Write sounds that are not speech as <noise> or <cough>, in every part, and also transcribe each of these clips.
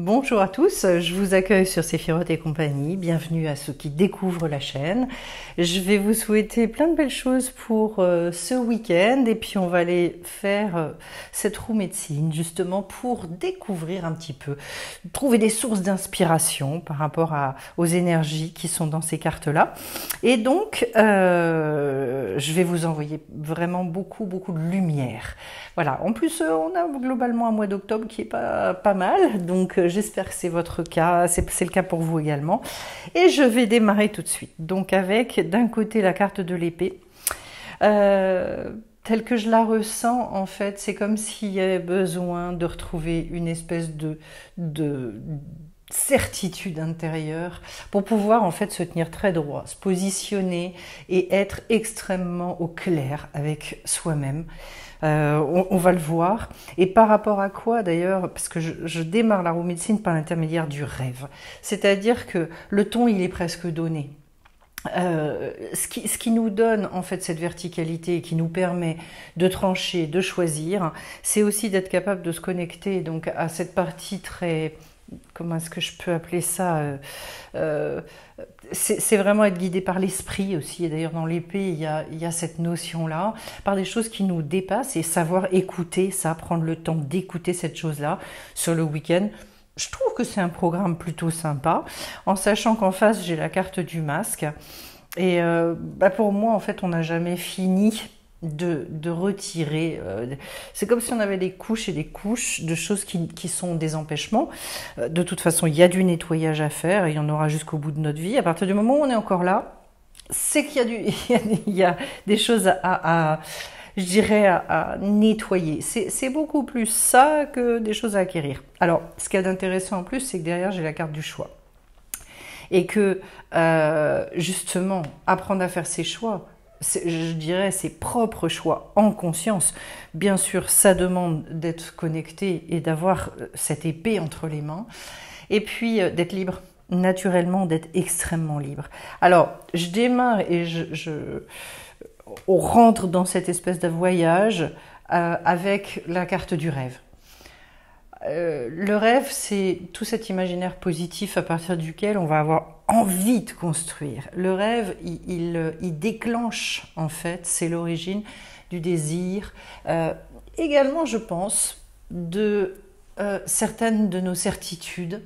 Bonjour à tous, je vous accueille sur Sephiroth et compagnie. Bienvenue à ceux qui découvrent la chaîne. Je vais vous souhaiter plein de belles choses pour euh, ce week-end et puis on va aller faire euh, cette roue médecine justement pour découvrir un petit peu, trouver des sources d'inspiration par rapport à, aux énergies qui sont dans ces cartes-là. Et donc, euh, je vais vous envoyer vraiment beaucoup, beaucoup de lumière. Voilà, en plus, on a globalement un mois d'octobre qui est pas, pas mal, donc J'espère que c'est votre cas, c'est le cas pour vous également. Et je vais démarrer tout de suite. Donc avec d'un côté la carte de l'épée. Euh, telle que je la ressens, en fait, c'est comme s'il y avait besoin de retrouver une espèce de certitude intérieure pour pouvoir en fait se tenir très droit, se positionner et être extrêmement au clair avec soi-même. Euh, on, va le voir. Et par rapport à quoi d'ailleurs Parce que je, démarre la roue médecine par l'intermédiaire du rêve. C'est-à-dire que le ton, il est presque donné. Euh, ce, qui, ce, qui, nous donne en fait cette verticalité qui nous permet de trancher, de choisir, c'est aussi d'être capable de se connecter donc à cette partie très comment est-ce que je peux appeler ça euh, euh, C'est vraiment être guidé par l'esprit aussi. Et d'ailleurs, dans l'épée, il, y a cette notion-là, par des choses qui nous dépassent et savoir écouter ça, prendre le temps d'écouter cette chose-là sur le week-end. Je trouve que c'est un programme plutôt sympa, en sachant qu'en face, j'ai la carte du masque. Et euh, bah, pour moi, en fait, on n'a jamais fini de, retirer. Euh, c'est comme si on avait des couches et des couches de choses qui, sont des empêchements. Euh, de toute façon, il y a du nettoyage à faire et il y en aura jusqu'au bout de notre vie. À partir du moment où on est encore là, c'est qu'il y, a <laughs> il y, a, des choses à, à je dirais, à, nettoyer. C'est beaucoup plus ça que des choses à acquérir. Alors, ce qu'il y a d'intéressant en plus, c'est que derrière, j'ai la carte du choix. Et que, euh, justement, apprendre à faire ses choix, je dirais, ses propres choix en conscience. Bien sûr, ça demande d'être connecté et d'avoir euh, cette épée entre les mains, et puis euh, d'être libre naturellement d'être extrêmement libre. Alors, je démarre et je, on rentre dans cette espèce de voyage euh, avec la carte du rêve. Euh, le rêve, c'est tout cet imaginaire positif à partir duquel on va avoir envie de construire. Le rêve, il, euh, déclenche, en fait, c'est l'origine du désir. Euh, également, je pense, de certaines de nos certitudes.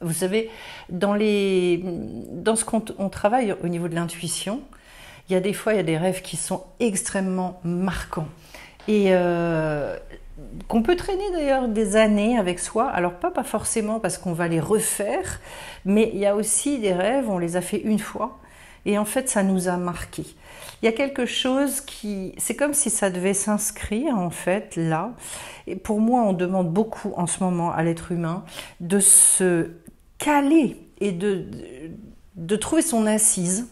Vous savez, dans, les, dans ce qu'on travaille au niveau de l'intuition, il y a des fois, il y a des rêves qui sont extrêmement marquants. Et qu'on peut traîner d'ailleurs des années avec soi. Alors pas, pas forcément parce qu'on va les refaire, mais il y a aussi des rêves, on les a fait une fois et en fait ça nous a marqué. Il y a quelque chose qui, c'est comme si ça devait s'inscrire en fait là. Et pour moi, on demande beaucoup en ce moment à l'être humain de se caler et de, de trouver son assise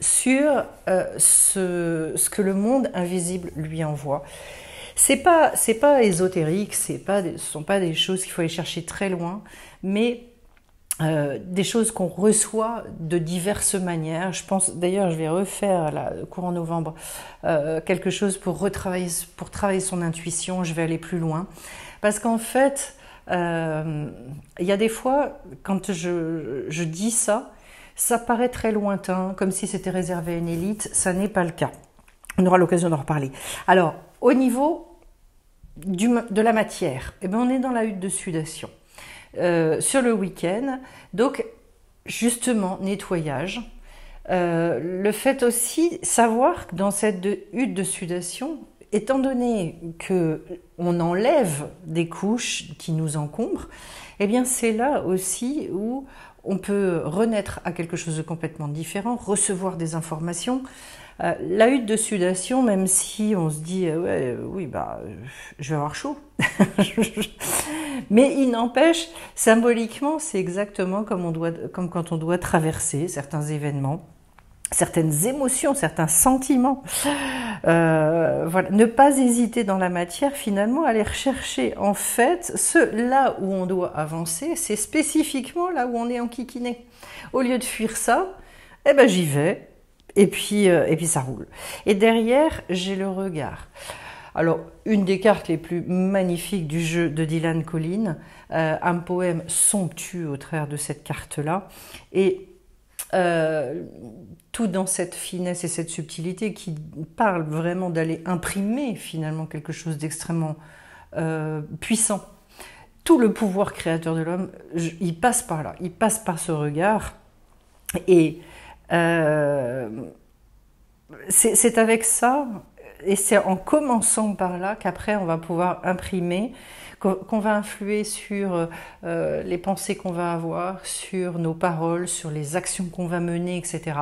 sur euh, ce que le monde invisible lui envoie. C'est pas, c'est pas ésotérique, c'est pas, sont pas des choses qu'il faut aller chercher très loin, mais euh, des choses qu'on reçoit de diverses manières. Je pense, d'ailleurs, je vais refaire cours en novembre euh, quelque chose pour retravailler, pour travailler son intuition. Je vais aller plus loin parce qu'en fait, euh, il y a des fois quand je, je dis ça, ça paraît très lointain, comme si c'était réservé à une élite. Ça n'est pas le cas. On aura l'occasion d'en reparler. Alors, au niveau de la matière. Et eh bien, on est dans la hutte de sudation. Euh, sur le week-end, donc justement, nettoyage. Euh, le fait aussi savoir que dans cette hutte de sudation, étant donné que on enlève des couches qui nous encombrent, eh bien c'est là aussi où on peut renaître à quelque chose de complètement différent, recevoir des informations, euh, la hutte de sudation, même si on se dit, euh, euh, oui, bah, je vais avoir chaud. <laughs> Mais il n'empêche, symboliquement, c'est exactement comme, doit, quand on doit traverser certains événements certaines émotions, certains sentiments. Ne pas hésiter dans la matière, finalement, aller rechercher en fait ce là où on doit avancer, c'est spécifiquement là où on est en kikiné. Au lieu de fuir ça, eh ben j'y vais, et puis, euh, et puis ça roule. Et derrière, j'ai le regard. Alors, une des cartes les plus magnifiques du jeu de Dylan Collin, euh, un poème somptueux au travers de cette carte-là, et euh, tout dans cette finesse et cette subtilité qui parle vraiment d'aller imprimer finalement quelque chose d'extrêmement puissant. Tout le pouvoir créateur de l'homme, il passe par là, il passe par ce regard, et euh, c'est avec ça, et c'est en commençant par là qu'après on va pouvoir imprimer, qu'on va influer sur euh, les pensées qu'on va avoir, sur nos paroles, sur les actions qu'on va mener, etc.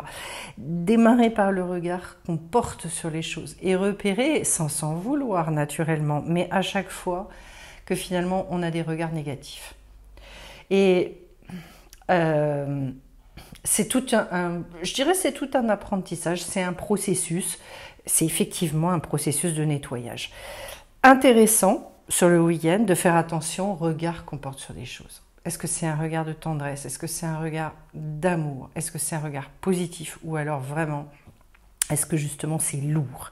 Démarrer par le regard qu'on porte sur les choses et repérer, sans s'en vouloir naturellement, mais à chaque fois que finalement on a des regards négatifs. Et euh, c'est tout un, je dirais c'est tout un apprentissage, c'est un processus, c'est effectivement un processus de nettoyage. Intéressant sur le week-end de faire attention au regard qu'on porte sur les choses. Est-ce que c'est un regard de tendresse Est-ce que c'est un regard d'amour Est-ce que c'est un regard positif Ou alors vraiment est-ce que justement c'est lourd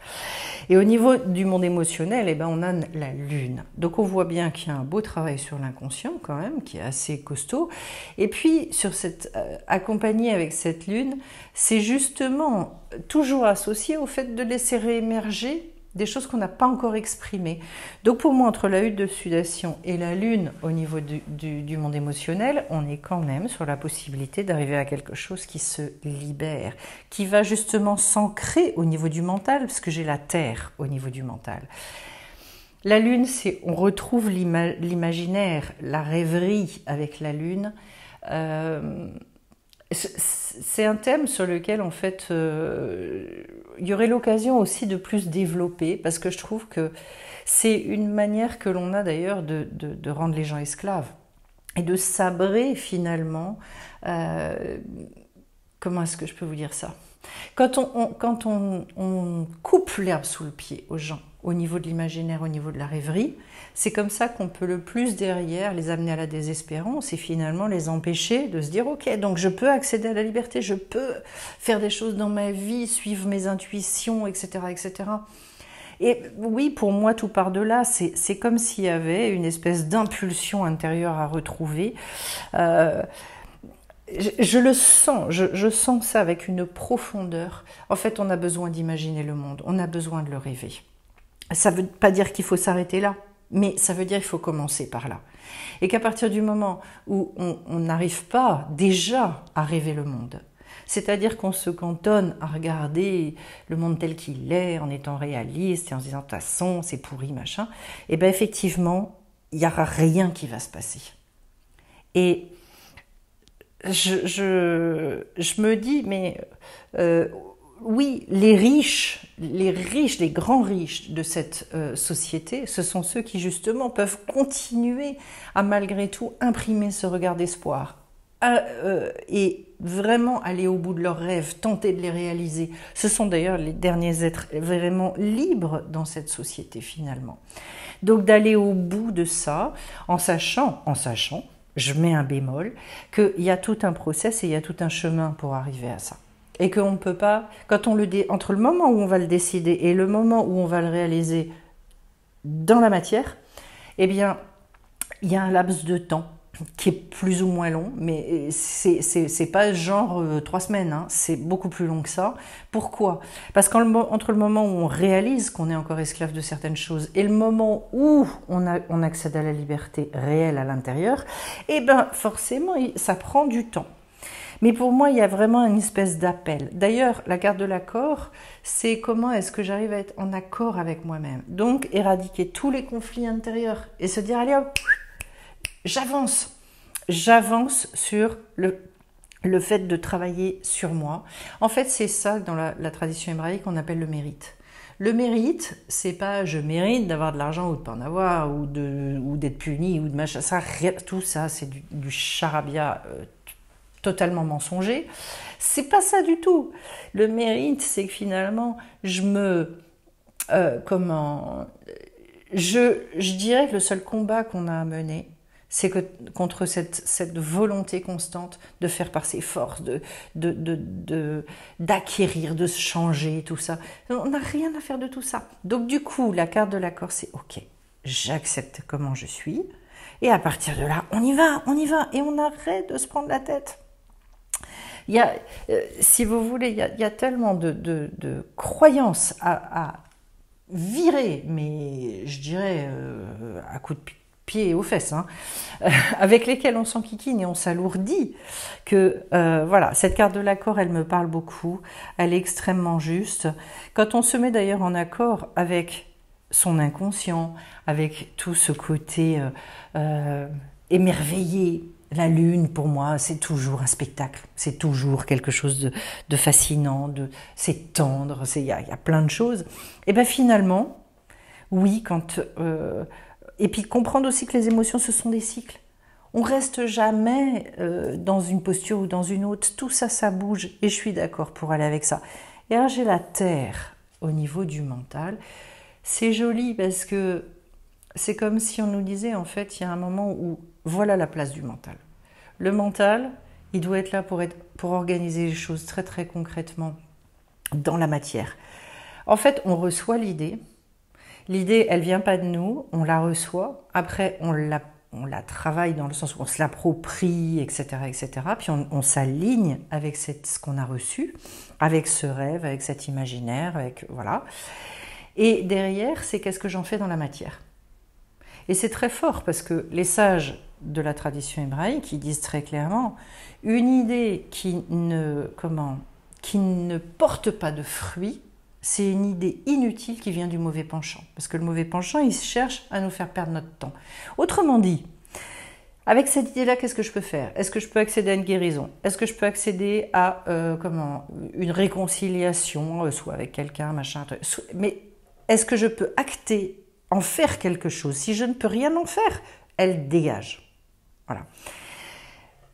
Et au niveau du monde émotionnel, eh ben, on a la lune. Donc on voit bien qu'il y a un beau travail sur l'inconscient quand même, qui est assez costaud. Et puis sur cette euh, accompagné avec cette lune, c'est justement toujours associé au fait de laisser réémerger des choses qu'on n'a pas encore exprimées. Donc pour moi, entre la hutte de sudation et la lune au niveau du, monde émotionnel, on est quand même sur la possibilité d'arriver à quelque chose qui se libère, qui va justement s'ancrer au niveau du mental, parce que j'ai la terre au niveau du mental. La lune, c'est on retrouve l'imaginaire, la rêverie avec la lune. Euh, c'est un thème sur lequel, en fait, euh, il y aurait l'occasion aussi de plus développer, parce que je trouve que c'est une manière que l'on a d'ailleurs de, rendre les gens esclaves et de sabrer finalement. Euh, comment est-ce que je peux vous dire ça quand on, coupe l'herbe sous le pied aux gens, au niveau de l'imaginaire, au niveau de la rêverie, c'est comme ça qu'on peut le plus derrière les amener à la désespérance et finalement les empêcher de se dire ok, donc je peux accéder à la liberté, je peux faire des choses dans ma vie, suivre mes intuitions, etc. etc. Et oui, pour moi, tout par de là. C'est comme s'il y avait une espèce d'impulsion intérieure à retrouver. Euh, je, le sens, je, sens ça avec une profondeur. En fait, on a besoin d'imaginer le monde, on a besoin de le rêver. Ça ne veut pas dire qu'il faut s'arrêter là, mais ça veut dire qu'il faut commencer par là. Et qu'à partir du moment où on n'arrive pas déjà à rêver le monde, c'est-à-dire qu'on se cantonne à regarder le monde tel qu'il est, en étant réaliste et en se disant de toute c'est pourri machin, et eh bien effectivement il n'y aura rien qui va se passer. Et je, je, me dis, mais euh, oui, les riches, les riches, les grands riches de cette euh, société, ce sont ceux qui justement peuvent continuer à malgré tout imprimer ce regard d'espoir euh, et vraiment aller au bout de leurs rêves, tenter de les réaliser. Ce sont d'ailleurs les derniers êtres vraiment libres dans cette société finalement. Donc d'aller au bout de ça en sachant, en sachant je mets un bémol, qu'il y a tout un process et il y a tout un chemin pour arriver à ça. Et qu'on ne peut pas, quand on le dé, entre le moment où on va le décider et le moment où on va le réaliser dans la matière, eh bien, il y a un laps de temps qui est plus ou moins long, mais euh, c'est pas genre euh, trois semaines, hein. c'est beaucoup plus long que ça. Pourquoi Parce qu'entre le moment où on réalise qu'on est encore esclave de certaines choses et le moment où on, a, on accède à la liberté réelle à l'intérieur, eh ben forcément, ça prend du temps. Mais pour moi, il y a vraiment une espèce d'appel. D'ailleurs, la carte de l'accord, c'est comment est-ce que j'arrive à être en accord avec moi-même. Donc, éradiquer tous les conflits intérieurs et se dire, allez hop, j'avance. J'avance sur le, le, fait de travailler sur moi. En fait, c'est ça dans la, tradition hébraïque qu'on appelle le mérite. Le mérite, c'est pas je mérite d'avoir de l'argent ou de pas en avoir ou de ou d'être puni ou de machin. Ça, tout ça, c'est du, charabia euh, totalement mensonger. C'est pas ça du tout. Le mérite, c'est que finalement, je me euh, comment je, je dirais que le seul combat qu'on a à mener, c'est que contre cette, cette, volonté constante de faire par ses forces, de, d'acquérir, de, de, de, de se changer, tout ça. On n'a rien à faire de tout ça. Donc du coup, la carte de l'accord, c'est OK, j'accepte comment je suis, et à partir de là, on y va, on y va, et on arrête de se prendre la tête. Il y a, euh, si vous voulez, il y a, tellement de, de, croyances à, virer, mais je dirais euh, à coup de pied pieds et aux fesses, hein, <laughs> avec lesquels on s'enquiquine et on s'alourdit, que euh, voilà, cette carte de l'accord, elle me parle beaucoup, elle est extrêmement juste. Quand on se met d'ailleurs en accord avec son inconscient, avec tout ce côté euh, euh, émerveillé, la lune, pour moi, c'est toujours un spectacle. C'est toujours quelque chose de, fascinant, de, c'est tendre, il y, a plein de choses. Et eh bien finalement, oui, quand euh, et puis comprendre aussi que les émotions, ce sont des cycles. On reste jamais euh, dans une posture ou dans une autre. Tout ça, ça bouge et je suis d'accord pour aller avec ça. Et là, j'ai la terre au niveau du mental. C'est joli parce que c'est comme si on nous disait en fait, il y a un moment où voilà la place du mental. Le mental, il doit être là pour, être, pour organiser les choses très très concrètement dans la matière. En fait, on reçoit l'idée, L'idée, elle vient pas de nous, on la reçoit, après on la, on la travaille dans le sens où on se l'approprie, etc., etc., puis on, s'aligne avec ce qu'on a reçu, avec ce rêve, avec cet imaginaire, avec voilà. Et derrière, c'est qu'est-ce que j'en fais dans la matière. Et c'est très fort parce que les sages de la tradition hébraïque, ils disent très clairement, une idée qui ne, comment, qui ne porte pas de fruits c'est une idée inutile qui vient du mauvais penchant. Parce que le mauvais penchant, il cherche à nous faire perdre notre temps. Autrement dit, avec cette idée-là, qu'est-ce que je peux faire Est-ce que je peux accéder à une guérison Est-ce que je peux accéder à euh, comment une réconciliation, euh, soit avec quelqu'un, machin, mais est-ce que je peux acter, en faire quelque chose Si je ne peux rien en faire, elle dégage. Voilà.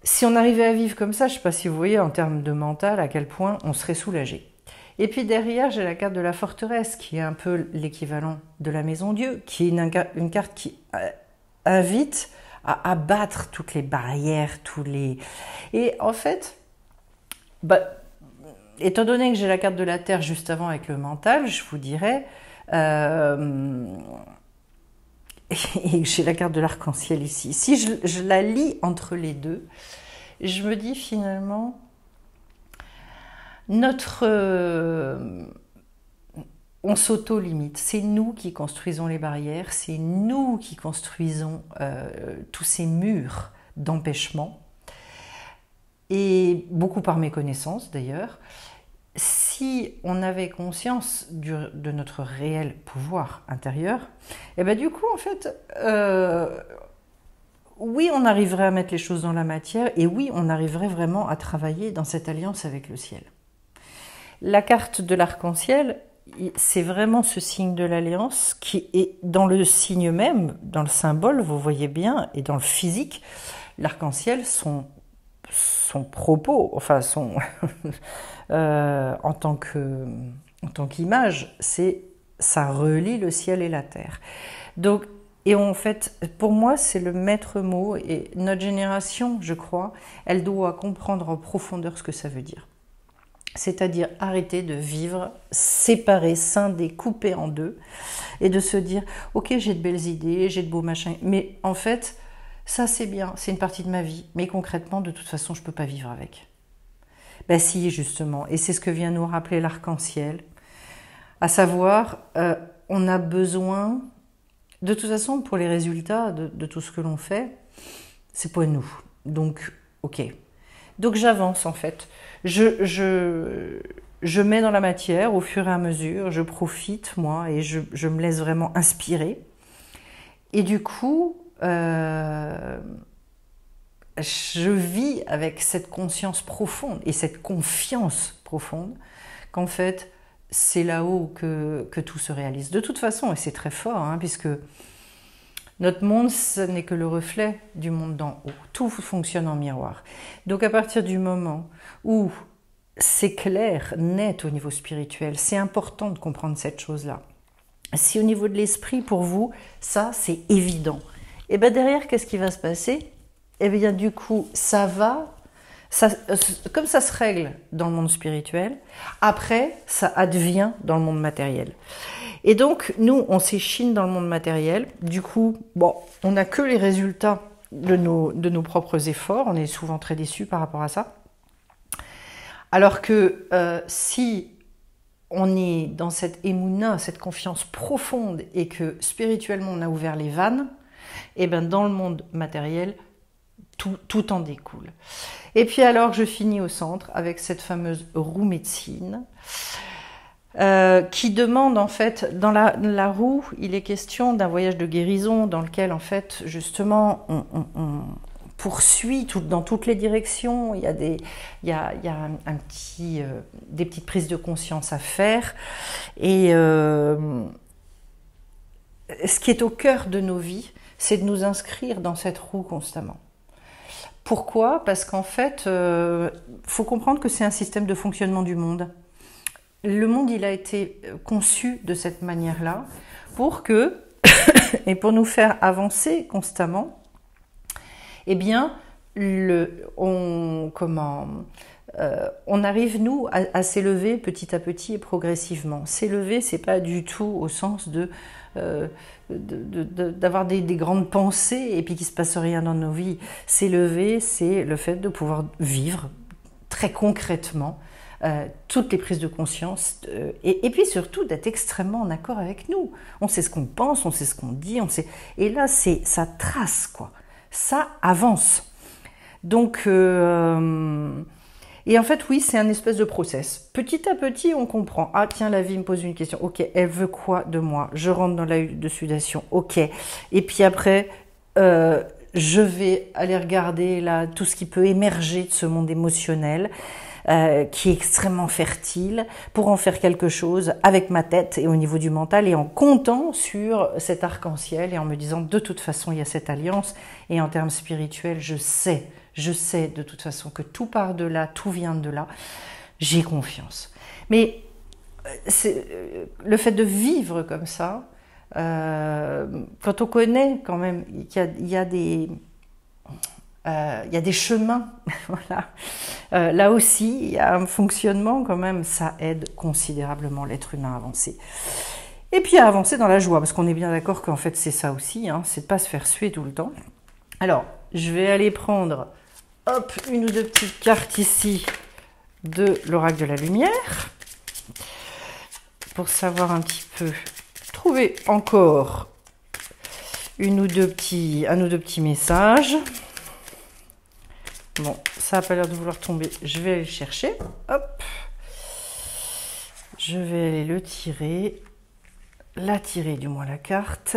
Si on arrivait à vivre comme ça, je ne sais pas si vous voyez en termes de mental à quel point on serait soulagé. Et puis derrière, j'ai la carte de la forteresse, qui est un peu l'équivalent de la maison Dieu, qui est une, carte qui euh, invite à abattre toutes les barrières, tous les... Et en fait, bah, étant donné que j'ai la carte de la Terre juste avant avec le mental, je vous dirais, euh, <laughs> et j'ai la carte de l'arc-en-ciel ici, si je, la lis entre les deux, je me dis finalement, euh, on s'auto-limite. C'est nous qui construisons les barrières, c'est nous qui construisons euh, tous ces murs d'empêchement. Et beaucoup par méconnaissance d'ailleurs. Si on avait conscience de notre réel pouvoir intérieur, et eh ben du coup en fait, euh, oui on arriverait à mettre les choses dans la matière et oui on arriverait vraiment à travailler dans cette alliance avec le ciel. La carte de l'arc-en-ciel, c'est vraiment ce signe de l'alliance qui est dans le signe même, dans le symbole, vous voyez bien, et dans le physique, l'arc-en-ciel, son, propos, enfin son <laughs> euh, en tant que tant qu'image, c'est ça relie le ciel et la terre. Donc et en fait, pour moi, c'est le maître mot et notre génération, je crois, elle doit comprendre en profondeur ce que ça veut dire c'est-à-dire arrêter de vivre séparé, scindé, coupé en deux, et de se dire, ok, j'ai de belles idées, j'ai de beaux machins, mais en fait, ça c'est bien, c'est une partie de ma vie, mais concrètement, de toute façon, je ne peux pas vivre avec. Ben si, justement, et c'est ce que vient nous rappeler l'arc-en-ciel, à savoir, euh, on a besoin, de toute façon, pour les résultats de tout ce que l'on fait, c'est pour nous. Donc, ok, donc j'avance en fait. Je, je, mets dans la matière au fur et à mesure, je profite moi et je, me laisse vraiment inspirer. Et du coup, euh, je vis avec cette conscience profonde et cette confiance profonde qu'en fait, c'est là-haut que, tout se réalise. De toute façon, et c'est très fort, hein, puisque notre monde, ce n'est que le reflet du monde d'en haut. Tout fonctionne en miroir. Donc à partir du moment où c'est clair, net au niveau spirituel, c'est important de comprendre cette chose-là. Si au niveau de l'esprit, pour vous, ça, c'est évident. Et eh bien derrière, qu'est-ce qui va se passer Eh bien du coup, ça va euh, comme ça se règle dans le monde spirituel, après, ça advient dans le monde matériel. Et donc, nous, on s'échine dans le monde matériel. Du coup, bon, on n'a que les résultats de nos, de nos propres efforts. On est souvent très déçus par rapport à ça. Alors que euh, si on est dans cette émouna, cette confiance profonde, et que spirituellement on a ouvert les vannes, et eh bien dans le monde matériel, tout, tout, en découle. Et puis alors, je finis au centre avec cette fameuse roue médecine. Euh, qui demande en fait, dans la, roue, il est question d'un voyage de guérison dans lequel en fait justement on, poursuit dans toutes les directions. Il y a des, il y a, un, petit, euh, des petites prises de conscience à faire. Et euh, ce qui est au cœur de nos vies, c'est de nous inscrire dans cette roue constamment. Pourquoi Parce qu'en fait, il faut comprendre que c'est un système de fonctionnement du monde le monde, il a été euh, conçu de cette manière-là pour que, <coughs> et pour nous faire avancer constamment, eh bien, on, comment, euh, on arrive, nous, à, s'élever petit à petit et progressivement. S'élever, c'est pas du tout au sens de euh, d'avoir des, grandes pensées et puis qu'il se passe rien dans nos vies. S'élever, c'est le fait de pouvoir vivre très concrètement euh, toutes les prises de conscience, euh, et, puis surtout d'être extrêmement en accord avec nous. On sait ce qu'on pense, on sait ce qu'on dit, on sait. Et là, c'est ça trace quoi, ça avance. Donc, euh, et en fait, oui, c'est un espèce de process. Petit à petit, on comprend. Ah tiens, la vie me pose une question. Ok, elle veut quoi de moi Je rentre dans la de sudation. Ok. Et puis après je vais aller regarder là, tout ce qui peut émerger de ce monde émotionnel. Euh, qui est extrêmement fertile pour en faire quelque chose avec ma tête et au niveau du mental et en comptant sur cet arc-en-ciel et en me disant de toute façon il y a cette alliance et en termes spirituels je sais, je sais de toute façon que tout part de là, tout vient de là, j'ai confiance. Mais euh, euh, le fait de vivre comme ça, quand on connaît quand même qu'il y a des euh, il y a des chemins. <laughs> voilà. Euh, là aussi, il y a un fonctionnement quand même. Ça aide considérablement l'être humain à avancer. Et puis à avancer dans la joie, parce qu'on est bien d'accord qu'en fait c'est ça aussi, hein. c'est de pas se faire suer tout le temps. Alors, je vais aller prendre une ou deux petites cartes ici de l'oracle de la lumière pour savoir un petit peu trouver encore une ou deux petits, un ou deux petits messages. Bon, ça n'a pas l'air de vouloir tomber. Je vais aller chercher. Hop. Je vais aller le tirer. La tirer, du moins, la carte.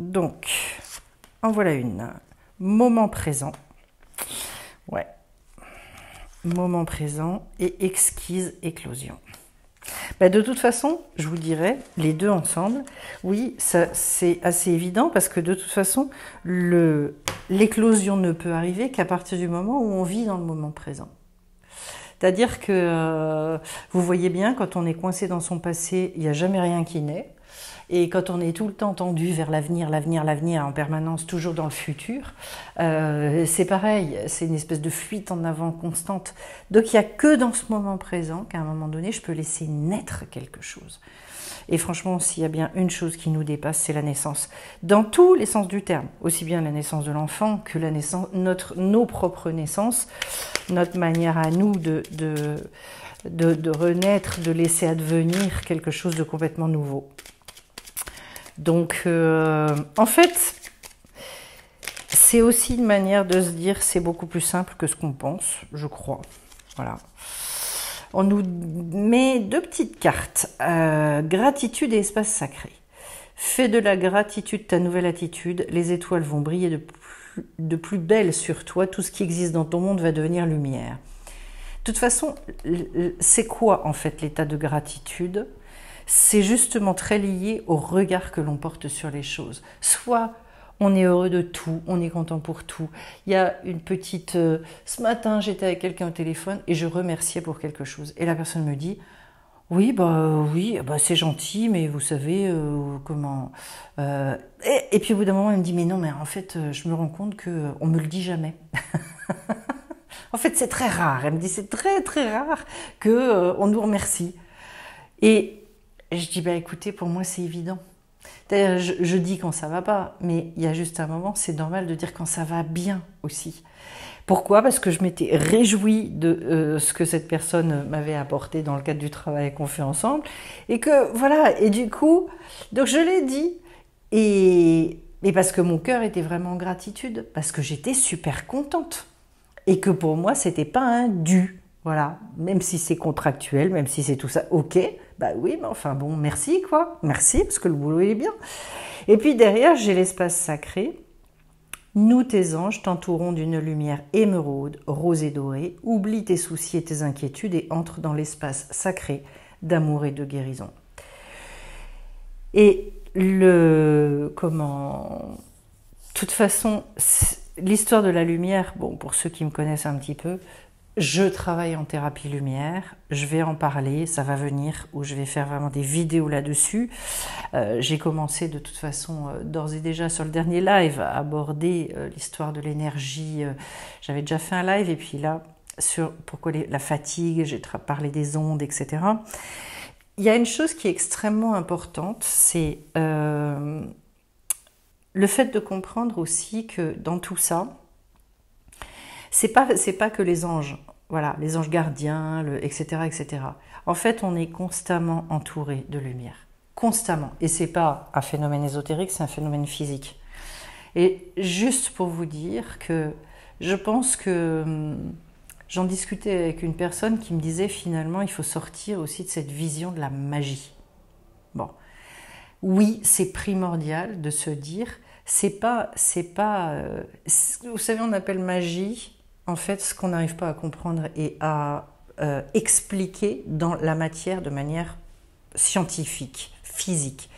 Donc, en voilà une. Moment présent. Ouais. Moment présent et exquise éclosion. Bah, de toute façon, je vous dirais, les deux ensemble, oui, ça, c'est assez évident parce que de toute façon, l'éclosion ne peut arriver qu'à partir du moment où on vit dans le moment présent. C'est-à-dire que euh, vous voyez bien, quand on est coincé dans son passé, il n'y a jamais rien qui naît. Et quand on est tout le temps tendu vers l'avenir, l'avenir, l'avenir, en permanence, toujours dans le futur, euh, c'est pareil, c'est une espèce de fuite en avant constante. Donc il n'y a que dans ce moment présent qu'à un moment donné, je peux laisser naître quelque chose. Et franchement, s'il y a bien une chose qui nous dépasse, c'est la naissance. Dans tous les sens du terme, aussi bien la naissance de l'enfant que la naissance, notre, nos propres naissances, notre manière à nous de, de, de renaître, de laisser advenir quelque chose de complètement nouveau. Donc, euh, en fait, c'est aussi une manière de se dire c'est beaucoup plus simple que ce qu'on pense, je crois. Voilà. On nous met deux petites cartes, euh, gratitude et espace sacré. Fais de la gratitude ta nouvelle attitude, les étoiles vont briller de de plus belle sur toi, tout ce qui existe dans ton monde va devenir lumière. De toute façon, c'est quoi en fait l'état de gratitude c'est justement très lié au regard que l'on porte sur les choses. Soit on est heureux de tout, on est content pour tout. Il y a une petite... Euh, ce matin, j'étais avec quelqu'un au téléphone et je remerciais pour quelque chose. Et la personne me dit, oui, bah oui, bah, c'est gentil, mais vous savez euh, comment... Euh, et, puis au bout d'un moment, elle me dit, mais non, mais en fait, je me rends compte qu'on ne me le dit jamais. <laughs> en fait, c'est très rare. Elle me dit, c'est très très rare qu'on on nous remercie. Et et je dis bah écoutez, pour moi c'est évident. D'ailleurs, je, dis quand ça va pas, mais il y a juste un moment, c'est normal de dire quand ça va bien aussi. Pourquoi Parce que je m'étais réjouie de euh, ce que cette personne m'avait apporté dans le cadre du travail qu'on fait ensemble, et que voilà. Et du coup, donc je l'ai dit, et, parce que mon cœur était vraiment en gratitude, parce que j'étais super contente, et que pour moi c'était pas un dû. Voilà, même si c'est contractuel, même si c'est tout ça, ok, bah oui, mais enfin bon, merci quoi. Merci, parce que le boulot est bien. Et puis derrière, j'ai l'espace sacré. Nous, tes anges, t'entourons d'une lumière émeraude, rose et dorée. Oublie tes soucis et tes inquiétudes et entre dans l'espace sacré d'amour et de guérison. Et le. Comment. De toute façon, l'histoire de la lumière, bon, pour ceux qui me connaissent un petit peu, je travaille en thérapie lumière, je vais en parler, ça va venir, ou je vais faire vraiment des vidéos là-dessus. Euh, j'ai commencé de toute façon euh, d'ores et déjà sur le dernier live à aborder euh, l'histoire de l'énergie. J'avais déjà fait un live et puis là, sur pourquoi la fatigue, j'ai parlé des ondes, etc. Il y a une chose qui est extrêmement importante, c'est le fait de comprendre aussi que dans tout ça, c'est pas c'est pas que les anges voilà, les anges gardiens, le, etc., etc. En fait, on est constamment entouré de lumière. Constamment. Et c'est pas un phénomène ésotérique, c'est un phénomène physique. Et juste pour vous dire que je pense que hum, j'en discutais avec une personne qui me disait finalement il faut sortir aussi de cette vision de la magie. Bon, oui, c'est primordial de se dire c'est pas c'est pas euh, vous savez on appelle magie en fait, ce qu'on n'arrive pas à comprendre et à euh, expliquer dans la matière de manière scientifique, physique.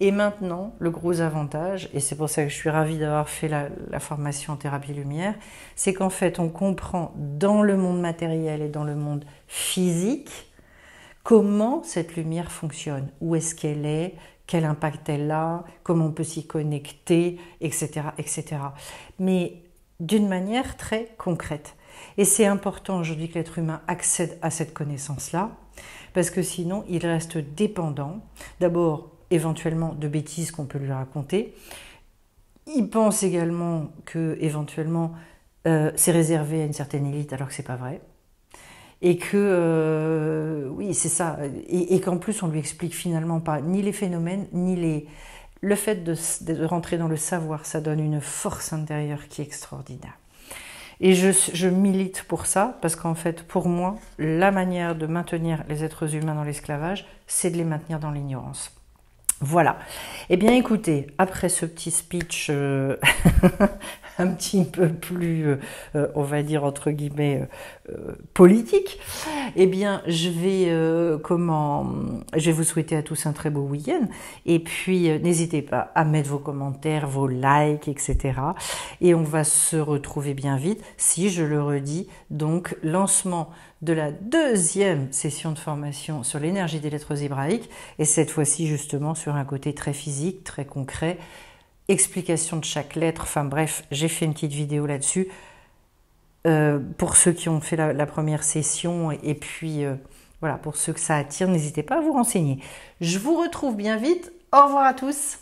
Et maintenant, le gros avantage, et c'est pour ça que je suis ravie d'avoir fait la, formation en thérapie lumière, c'est qu'en fait, on comprend dans le monde matériel et dans le monde physique comment cette lumière fonctionne, où est-ce qu'elle est, quel impact elle a, comment on peut s'y connecter, etc., etc. Mais d'une manière très concrète. Et c'est important aujourd'hui que l'être humain accède à cette connaissance-là, parce que sinon il reste dépendant, d'abord éventuellement de bêtises qu'on peut lui raconter. Il pense également que éventuellement euh, c'est réservé à une certaine élite alors que c'est pas vrai. Et que euh, oui c'est ça, et qu'en plus on lui explique finalement pas ni les phénomènes ni les le fait de, rentrer dans le savoir, ça donne une force intérieure qui est extraordinaire. Et je, milite pour ça, parce qu'en fait, pour moi, la manière de maintenir les êtres humains dans l'esclavage, c'est de les maintenir dans l'ignorance. Voilà. Eh bien, écoutez, après ce petit speech euh, <laughs> <laughs> un petit peu plus, euh, on va dire entre guillemets, euh, euh, politique, eh bien, je vais comment, je vais vous souhaiter à tous un très beau week-end. Et puis, n'hésitez pas à mettre vos commentaires, vos likes, etc. Et on va se retrouver bien vite. Si je le redis, donc lancement de la deuxième session de formation sur l'énergie des lettres hébraïques, et cette fois-ci justement sur un côté très physique, très concret explication de chaque lettre. Enfin bref, j'ai fait une petite vidéo là-dessus. Euh, pour ceux qui ont fait la, première session et, puis euh, voilà, pour ceux que ça attire, n'hésitez pas à vous renseigner. Je vous retrouve bien vite. Au revoir à tous.